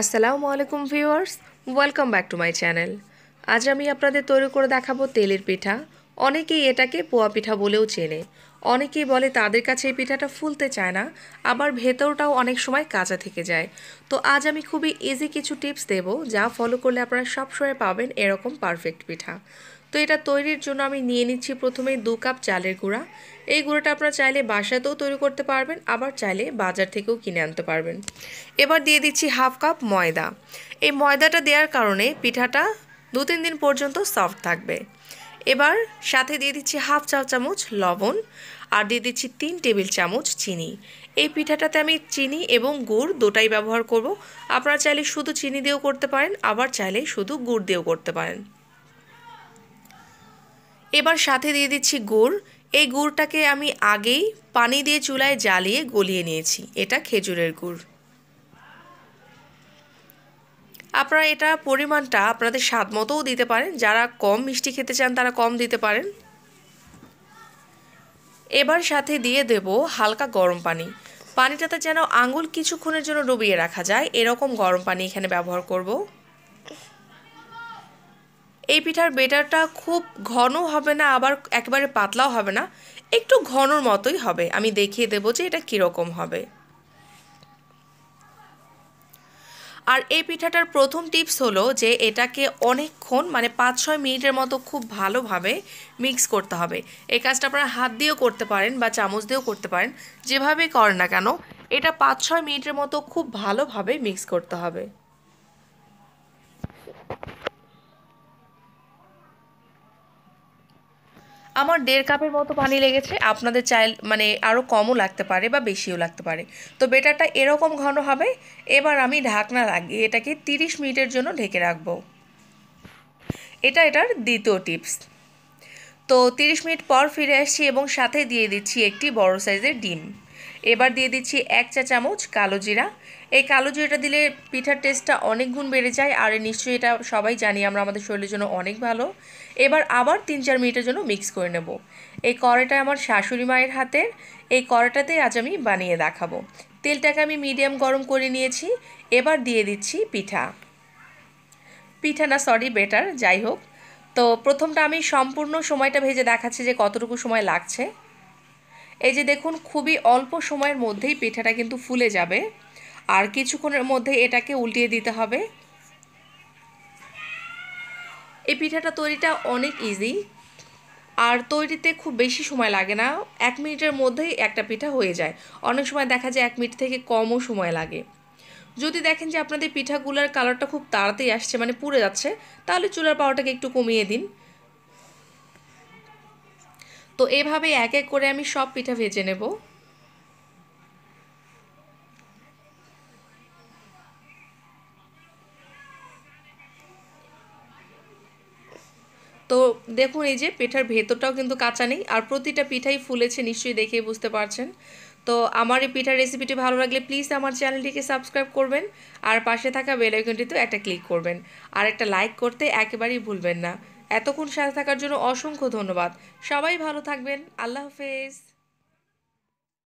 আসসালামু আলাইকুম viewers welcome back to my channel আজ আমি আপনাদের তৈরি করে দেখাবো তেলের পিঠা অনেকেই এটাকে পোয়া পিঠা বলেও চেনে অনেকেই বলে তাদের কাছে এই পিঠাটা ফুলতে চায় না আবার ভেতরটাও অনেক সময় কাঁচা থেকে যায় তো আজ আমি খুবই ইজি কিছু টিপস দেব যা ফলো করলে আপনারা সবসময় পাবেন এরকম পারফেক্ট পিঠা তো এটা তৈরির জন্য আমি নিয়ে নিচ্ছি প্রথমে দু কাপ চালের গুঁড়া এই গুঁড়োটা আপনারা চাইলে বাসাতেও তৈরি করতে পারবেন আবার চাইলে বাজার থেকেও কিনে আনতে পারবেন এবার দিয়ে দিচ্ছি হাফ কাপ ময়দা এই ময়দাটা দেওয়ার কারণে পিঠাটা দু তিন দিন পর্যন্ত সফট থাকবে এবার সাথে দিয়ে দিচ্ছি হাফ চা চামচ লবণ আর দিয়ে দিচ্ছি তিন টেবিল চামচ চিনি এই পিঠাটাতে আমি চিনি এবং গুড় দুটাই ব্যবহার করব আপনারা চাইলে শুধু চিনি দিয়েও করতে পারেন আবার চাইলে শুধু গুড় দিয়েও করতে পারেন এবার সাথে দিয়ে দিচ্ছি গুড় এই গুড়টাকে আমি আগেই পানি দিয়ে চুলায় জ্বালিয়ে গলিয়ে নিয়েছি এটা খেজুরের গুড় আপনারা এটা পরিমাণটা আপনাদের স্বাদ মতোও দিতে পারেন যারা কম মিষ্টি খেতে চান তারা কম দিতে পারেন এবার সাথে দিয়ে দেব হালকা গরম পানি পানিটাতে যেন আঙুল কিছুক্ষণের জন্য ডুবিয়ে রাখা যায় এরকম গরম পানি এখানে ব্যবহার করব এই পিঠার বেটারটা খুব ঘন হবে না আবার একেবারে পাতলাও হবে না একটু ঘনর মতোই হবে আমি দেখিয়ে দেবো যে এটা কীরকম হবে আর এই পিঠাটার প্রথম টিপস হলো যে এটাকে অনেকক্ষণ মানে পাঁচ ছয় মিনিটের মতো খুব ভালোভাবে মিক্স করতে হবে এই কাজটা আপনারা হাত দিয়েও করতে পারেন বা চামচ দিয়েও করতে পারেন যেভাবে করেন না কেন এটা পাঁচ ছয় মিনিটের মতো খুব ভালোভাবে মিক্স করতে হবে আমার দেড় কাপের মতো পানি লেগেছে আপনাদের চাই মানে আরও কমও লাগতে পারে বা বেশিও লাগতে পারে তো বেটারটা এরকম ঘন হবে এবার আমি ঢাকনা লাগিয়ে এটাকে 30 মিনিটের জন্য ঢেকে রাখবো এটা এটার দ্বিতীয় টিপস তো 30 মিনিট পর ফিরে আসছি এবং সাথে দিয়ে দিচ্ছি একটি বড় সাইজের ডিম এবার দিয়ে দিচ্ছি এক চা চামচ কালো জিরা এই কালো জিরাটা দিলে পিঠার টেস্টটা অনেক গুণ বেড়ে যায় আর নিশ্চয়ই এটা সবাই জানি আমরা আমাদের শরীরের জন্য অনেক ভালো এবার আবার তিন চার মিনিটের জন্য মিক্স করে নেব এই কড়াটা আমার শাশুড়ি মায়ের হাতের এই কড়াটাতে আজ আমি বানিয়ে দেখাবো তেলটাকে আমি মিডিয়াম গরম করে নিয়েছি এবার দিয়ে দিচ্ছি পিঠা পিঠা না সরি বেটার যাই হোক তো প্রথমটা আমি সম্পূর্ণ সময়টা ভেজে দেখাচ্ছি যে কতটুকু সময় লাগছে এই যে দেখুন খুবই অল্প সময়ের মধ্যেই পিঠাটা কিন্তু ফুলে যাবে আর কিছুক্ষণের মধ্যে এটাকে উল্টিয়ে দিতে হবে এই পিঠাটা তৈরিটা অনেক ইজি আর তৈরিতে খুব বেশি সময় লাগে না এক মিনিটের মধ্যেই একটা পিঠা হয়ে যায় অনেক সময় দেখা যায় এক মিনিট থেকে কমও সময় লাগে যদি দেখেন যে আপনাদের পিঠাগুলোর কালারটা খুব তাড়াতাড়ি আসছে মানে পুড়ে যাচ্ছে তাহলে চুলার পাওয়াটাকে একটু কমিয়ে দিন তো এভাবে এক এক করে আমি সব পিঠা ভেজে নেব তো দেখুন এই যে পিঠার ভেতরটাও কিন্তু কাঁচা নেই আর প্রতিটা পিঠাই ফুলেছে নিশ্চয়ই দেখেই বুঝতে পারছেন তো আমার এই পিঠার রেসিপিটি ভালো লাগলে প্লিজ আমার চ্যানেলটিকে সাবস্ক্রাইব করবেন আর পাশে থাকা বেলাইকনটিতেও একটা ক্লিক করবেন আর একটা লাইক করতে একেবারেই ভুলবেন না এতক্ষণ সাথে থাকার জন্য অসংখ্য ধন্যবাদ সবাই ভালো থাকবেন আল্লাহ হাফেজ